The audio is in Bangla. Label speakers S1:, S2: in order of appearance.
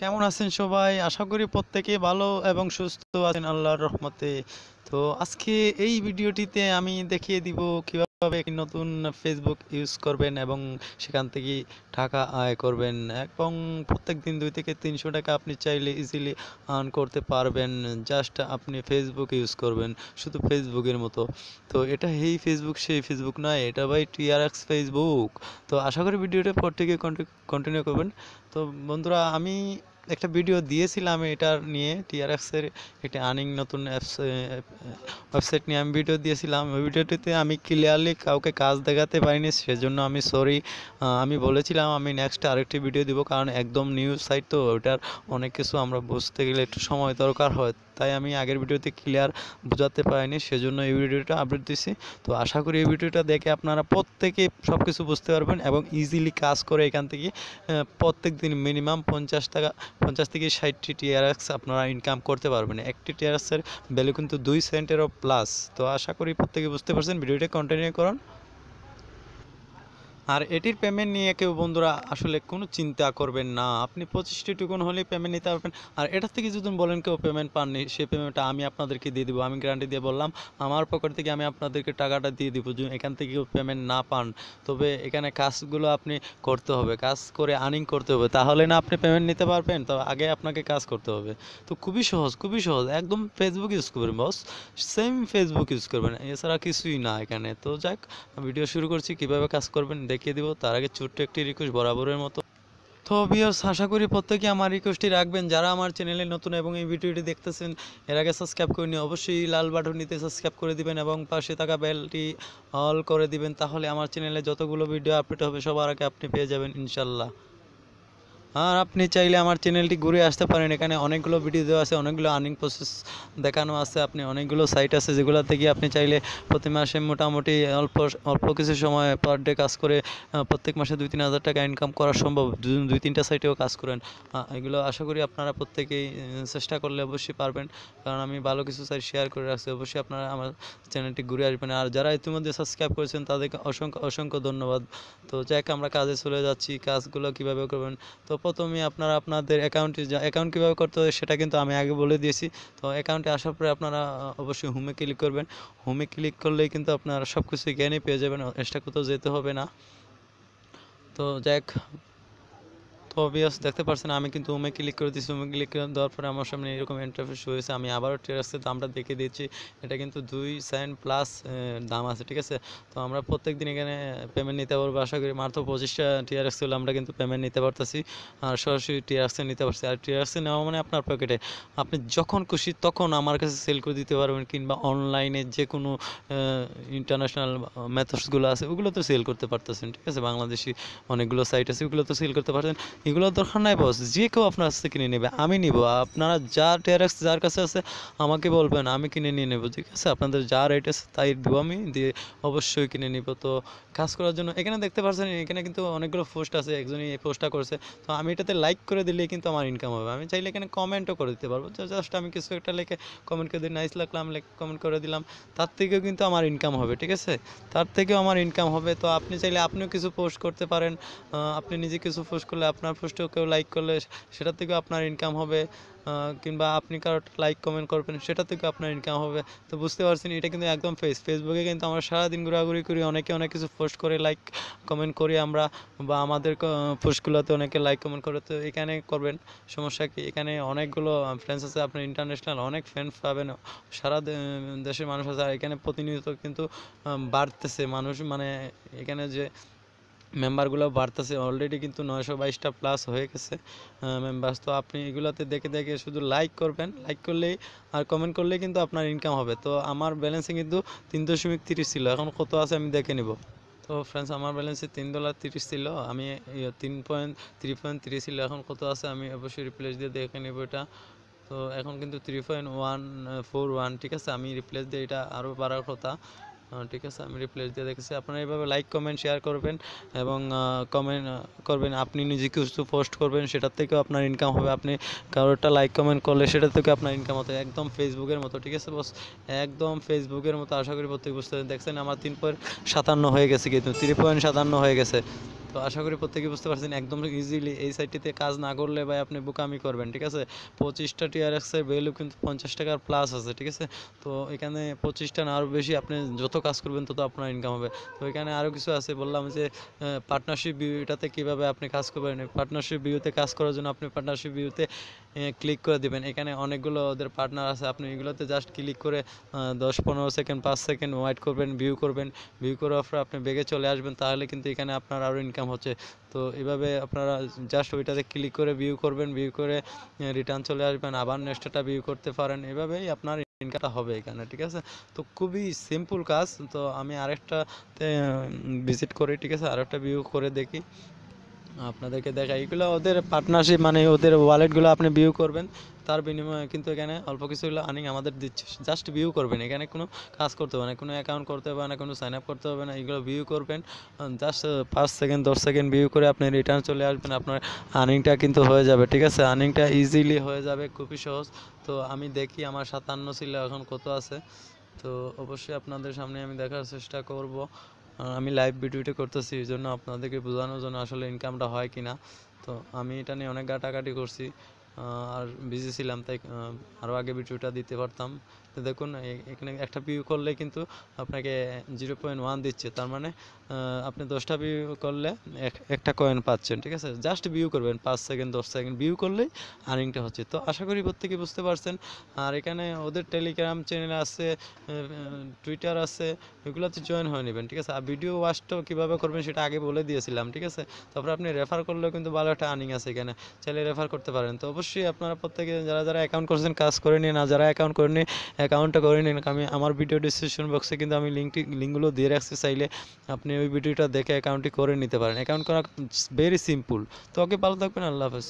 S1: কেমন আছেন সবাই আশা করি প্রত্যেকে ভালো এবং সুস্থ আছেন আল্লাহর রহমতে তো আজকে এই ভিডিওটিতে আমি দেখিয়ে দিব কীভাবে কিভাবে একটি নতুন ফেসবুক ইউজ করবেন এবং সেখান থেকে টাকা আয় করবেন এবং প্রত্যেক দিন দুই থেকে তিনশো টাকা আপনি চাইলে ইজিলি আর্ন করতে পারবেন জাস্ট আপনি ফেসবুক ইউজ করবেন শুধু ফেসবুকের মতো তো এটা এই ফেসবুক সেই ফেসবুক নয় এটা ভাই টিআরএক্স ফেসবুক তো আশা করি ভিডিওটা পর থেকে কন্টিনিউ করবেন তো বন্ধুরা আমি একটা ভিডিও দিয়েছিলাম এটার নিয়ে টিআরএক্সের একটি আর্নিং নতুন অ্যাপস ওয়েবসাইট নিয়ে আমি ভিডিও দিয়েছিলাম ওই ভিডিওটিতে আমি ক্লিয়ারলি কাউকে কাজ দেখাতে পারিনি সেজন্য আমি সরি আমি বলেছিলাম আমি নেক্সট আরেকটি ভিডিও দিব কারণ একদম নিউজ সাইট তো ওটার অনেক কিছু আমরা বুঝতে গেলে একটু সময় দরকার হয় তাই আমি আগের ভিডিওতে ক্লিয়ার বোঝাতে পারিনি সেজন্য এই ভিডিওটা আপডেট দিছি তো আশা করি এই ভিডিওটা দেখে আপনারা প্রত্যেকে সব কিছু বুঝতে পারবেন এবং ইজিলি কাজ করে এখান থেকে প্রত্যেক দিন মিনিমাম পঞ্চাশ টাকা পঞ্চাশ থেকে ষাটটি টিআরএক্স আপনারা ইনকাম করতে পারবেন একটি টিআরএক্সের ভ্যালু কিন্তু দুই সেন্টেরও প্লাস তো আশা করি প্রত্যেকে বুঝতে পারছেন ভিডিওটা কন্টিনিউ করুন আর এটির পেমেন্ট নিয়ে কেউ বন্ধুরা আসলে কোনো চিন্তা করবেন না আপনি পঁচিশটি টুকুন হলেই পেমেন্ট নিতে পারবেন আর এটার থেকে যদি বলেন কেউ পেমেন্ট পাননি সেই পেমেন্টটা আমি আপনাদেরকে দিয়ে দেবো আমি গ্যারান্টি দিয়ে বললাম আমার পকেট থেকে আমি আপনাদেরকে টাকাটা দিয়ে দেবো যদি এখান থেকে কেউ পেমেন্ট না পান তবে এখানে কাজগুলো আপনি করতে হবে কাজ করে আর্নিং করতে হবে তাহলে না আপনি পেমেন্ট নিতে পারবেন তো আগে আপনাকে কাজ করতে হবে তো খুবই সহজ খুবই সহজ একদম ফেসবুক ইউজ করবেন বস সেম ফেসবুক ইউজ করবেন এছাড়া কিছুই না এখানে তো যাক ভিডিও শুরু করছি কিভাবে কাজ করবেন দেখ দেখিয়ে দিব তার আগে ছোট্ট একটি রিকোয়েস্ট বরাবরের মতো তো বিয়স আশা করি প্রত্যেকে আমার রিকোয়েস্টটি রাখবেন যারা আমার চ্যানেলে নতুন এবং এই ভিডিওটি দেখতেছেন এর আগে সাবস্ক্রাইব করে নিয়ে অবশ্যই লাল বাটনটিতে সাবস্ক্রাইব করে দিবেন এবং পাশে থাকা বেলটি অল করে দিবেন তাহলে আমার চ্যানেলে যতগুলো ভিডিও আপডেট হবে সবার আগে আপনি পেয়ে যাবেন ইনশাল্লাহ আর আপনি চাইলে আমার চ্যানেলটি ঘুরে আসতে পারেন এখানে অনেকগুলো ভিডিও দেওয়া আছে অনেকগুলো আর্নিং প্রসেস দেখানো আছে আপনি অনেকগুলো সাইট আছে যেগুলো থেকে আপনি চাইলে প্রতি মাসে মোটামুটি অল্প অল্প কিছু সময় পার ডে কাজ করে প্রত্যেক মাসে দুই তিন হাজার টাকা ইনকাম করা সম্ভব দুই তিনটা সাইটেও কাজ করেন এগুলো আশা করি আপনারা প্রত্যেকেই চেষ্টা করলে অবশ্যই পারবেন কারণ আমি ভালো কিছু সাইট শেয়ার করে রাখছি অবশ্যই আপনারা আমার চ্যানেলটি ঘুরে আসবেন আর যারা ইতিমধ্যে সাবস্ক্রাইব করেছেন তাদেরকে অসংখ্য অসংখ্য ধন্যবাদ তো যাক আমরা কাজে চলে যাচ্ছি কাজগুলো কীভাবে করবেন তো প্রথমে আপনারা আপনাদের অ্যাকাউন্টে অ্যাকাউন্ট কীভাবে করতে হবে সেটা কিন্তু আমি আগে বলে দিয়েছি তো অ্যাকাউন্টে আসার পরে আপনারা অবশ্যই হোমে ক্লিক করবেন হোমে ক্লিক করলেই কিন্তু আপনারা সব কিছু জ্ঞানই পেয়ে যাবেন এক্সট্রা কোথাও যেতে হবে না তো যাক তো অবভিয়াস দেখতে পারছেন আমি কিন্তু উমে ক্লিক করে দিয়েছি উমে ক্লিক করে দেওয়ার পরে আমার সামনে এরকম ইন্টারফেস হয়েছে আমি আবারও টেরাসের দামটা দেখে দিচ্ছি এটা কিন্তু দুই সাইন প্লাস দাম আছে ঠিক আছে তো আমরা প্রত্যেক দিন এখানে পেমেন্ট নিতে পারবো আশা করি মাত্র পঁচিশটা টিআরএক্স হলে আমরা কিন্তু পেমেন্ট নিতে পারতেছি আর সরাসরি টিআরএক্সে নিতে পারছি আর টিআরএক্সে নেওয়া মানে আপনার পকেটে আপনি যখন খুশি তখন আমার কাছে সেল করে দিতে পারবেন কিংবা অনলাইনে যে কোনো ইন্টারন্যাশনাল মেথডসগুলো আছে ওগুলো তো সেল করতে পারতেছেন ঠিক আছে বাংলাদেশি অনেকগুলো সাইট আছে ওগুলো তো সেল করতে পারতেন এগুলো দরকার নাই বস যে কেউ আপনার কাছে কিনে নেবে আমি নিব আপনারা যা টেরাক্স যার কাছে আছে আমাকে বলবেন আমি কিনে নিয়ে নেবো ঠিক আছে আপনাদের যা রেট আছে তাই দেবো আমি দিয়ে অবশ্যই কিনে নিব তো কাজ করার জন্য এখানে দেখতে পাচ্ছেন এখানে কিন্তু অনেকগুলো পোস্ট আছে একজনই এই পোস্টটা করছে তো আমি এটাতে লাইক করে দিলে কিন্তু আমার ইনকাম হবে আমি চাইলে এখানে কমেন্টও করে দিতে পারবো জাস্ট আমি কিছু একটা লেখে কমেন্ট করে দিই নাইস লাগলাম লেখে কমেন্ট করে দিলাম তার থেকেও কিন্তু আমার ইনকাম হবে ঠিক আছে তার থেকেও আমার ইনকাম হবে তো আপনি চাইলে আপনিও কিছু পোস্ট করতে পারেন আপনি নিজে কিছু পোস্ট করলে আপনার পোস্টেও কেউ লাইক করলে সেটা থেকেও আপনার ইনকাম হবে কিংবা আপনি কারো লাইক কমেন্ট করবেন সেটা থেকেও আপনার ইনকাম হবে তো বুঝতে পারছেন এটা কিন্তু একদম ফেস ফেসবুকে কিন্তু আমরা সারাদিন ঘোরাঘুরি করি অনেকে অনেক কিছু পোস্ট করে লাইক কমেন্ট করি আমরা বা আমাদের পোস্টগুলোতে অনেকে লাইক কমেন্ট করে তো এখানে করবেন সমস্যা কি এখানে অনেকগুলো ফ্রেন্ডস আছে আপনার ইন্টারন্যাশনাল অনেক ফ্রেন্ডস পাবেন সারা দেশের মানুষ আছে আর এখানে প্রতিনিয়ত কিন্তু বাড়তেছে মানুষ মানে এখানে যে মেম্বারগুলো বাড়তেছে অলরেডি কিন্তু নয়শো বাইশটা প্লাস হয়ে গেছে মেম্বার তো আপনি এগুলোতে দেখে দেখে শুধু লাইক করবেন লাইক করলেই আর কমেন্ট করলেই কিন্তু আপনার ইনকাম হবে তো আমার ব্যালেন্সে কিন্তু তিন দশমিক তিরিশ ছিল এখন কত আছে আমি দেখে নিব তো ফ্রেন্ডস আমার ব্যালেন্সে তিন ডলার তিরিশ ছিল আমি ইয়ে, তিন পয়েন্ট থ্রি পয়েন্ট তিরিশ ছিল এখন কত আছে আমি অবশ্যই রিপ্লেস দিয়ে দেখে নিব এটা তো এখন কিন্তু three point one four one ঠিক আছে আমি রিপ্লেস দিয়ে এটা আরও বাড়ার কথা ঠিক আছে আমি রিপ্লেস দিয়ে দেখেছি আপনারা এইভাবে লাইক কমেন্ট শেয়ার করবেন এবং কমেন্ট করবেন আপনি নিজে কিছু পোস্ট করবেন সেটার থেকেও আপনার ইনকাম হবে আপনি কারোরটা লাইক কমেন্ট করলে সেটা থেকে আপনার ইনকাম হতে একদম ফেসবুকের মতো ঠিক আছে বস একদম ফেসবুকের মতো আশা করি প্রত্যেক বুঝতে দেখছেন আমার তিন পয়েন্ট সাতান্ন হয়ে গেছে কিন্তু ত্রি পয়েন্ট সাতান্ন হয়ে গেছে তো আশা করি প্রত্যেকে বুঝতে পারছেন একদম ইজিলি এই সাইটটিতে কাজ না করলে ভাই আপনি বুকামি করবেন ঠিক আছে পঁচিশটা টিআরএক্সের ভ্যালু কিন্তু পঞ্চাশ টাকার প্লাস আছে ঠিক আছে তো এখানে পঁচিশটা না আরও বেশি আপনি যত কাজ করবেন তত আপনার ইনকাম হবে তো এখানে আরও কিছু আছে বললাম যে পার্টনারশিপ ভিউটাতে কীভাবে আপনি কাজ করবেন পার্টনারশিপ ভিউতে কাজ করার জন্য আপনি পার্টনারশিপ ভিউতে ক্লিক করে দেবেন এখানে অনেকগুলো ওদের পার্টনার আছে আপনি এগুলোতে জাস্ট ক্লিক করে দশ পনেরো সেকেন্ড পাঁচ সেকেন্ড ওয়াইট করবেন ভিউ করবেন ভিউ করার পর আপনি বেগে চলে আসবেন তাহলে কিন্তু এখানে আপনার আরও ইনকাম ইনকাম হচ্ছে তো এভাবে আপনারা জাস্ট ওইটাতে ক্লিক করে ভিউ করবেন ভিউ করে রিটার্ন চলে আসবেন আবার নেক্সটটা ভিউ করতে পারেন এভাবেই আপনার ইনকামটা হবে এখানে ঠিক আছে তো খুবই সিম্পল কাজ তো আমি আরেকটা ভিজিট করি ঠিক আছে আরেকটা ভিউ করে দেখি আপনাদেরকে দেখা এগুলো ওদের পার্টনারশিপ মানে ওদের ওয়ালেটগুলো আপনি ভিউ করবেন তার বিনিময়ে কিন্তু এখানে অল্প কিছুগুলো আর্নিং আমাদের দিচ্ছে জাস্ট ভিউ করবেন এখানে কোনো কাজ করতে হবে না কোনো অ্যাকাউন্ট করতে হবে না কোনো সাইন আপ করতে হবে না এগুলো ভিউ করবেন জাস্ট পাঁচ সেকেন্ড দশ সেকেন্ড ভিউ করে আপনি রিটার্ন চলে আসবেন আপনার আর্নিংটা কিন্তু হয়ে যাবে ঠিক আছে আর্নিংটা ইজিলি হয়ে যাবে খুবই সহজ তো আমি দেখি আমার সাতান্ন ছিল এখন কত আছে তো অবশ্যই আপনাদের সামনে আমি দেখার চেষ্টা করব আমি লাইভ ভিডিওটি করতেছি এই জন্য আপনাদেরকে বোঝানোর জন্য আসলে ইনকামটা হয় কি না তো আমি এটা নিয়ে অনেক ঘাটাঘাটি করছি আর বিজি ছিলাম তাই আরও আগে ভিডিওটা দিতে পারতাম তো দেখুন এখানে একটা ভিউ করলে কিন্তু আপনাকে জিরো পয়েন্ট ওয়ান দিচ্ছে তার মানে আপনি দশটা ভিউ করলে একটা কয়েন পাচ্ছেন ঠিক আছে জাস্ট ভিউ করবেন পাঁচ সেকেন্ড দশ সেকেন্ড বিউ করলেই আর্নিংটা হচ্ছে তো আশা করি প্রত্যেকে বুঝতে পারছেন আর এখানে ওদের টেলিগ্রাম চ্যানেল আছে টুইটার আছে এগুলোতে জয়েন হয়ে নেবেন ঠিক আছে আর ভিডিও ওয়াচটাও কীভাবে করবেন সেটা আগে বলে দিয়েছিলাম ঠিক আছে তারপরে আপনি রেফার করলেও কিন্তু ভালো একটা আর্নিং আছে এখানে চাইলে রেফার করতে পারেন তো অবশ্যই আপনারা প্রত্যেকে যারা যারা অ্যাকাউন্ট করছেন কাজ করে নিয়ে না যারা অ্যাকাউন্ট করেনি অ্যাকাউন্টটা করে নিন আমি আমার ভিডিও ডিসক্রিপশন বক্সে কিন্তু আমি লিঙ্কটি লিঙ্কগুলো দিয়ে রাখছি চাইলে আপনি ওই ভিডিওটা দেখে অ্যাকাউন্টটি করে নিতে পারেন অ্যাকাউন্ট করা ভেরি সিম্পল তো ওকে ভালো থাকবেন আল্লাহ হাফেজ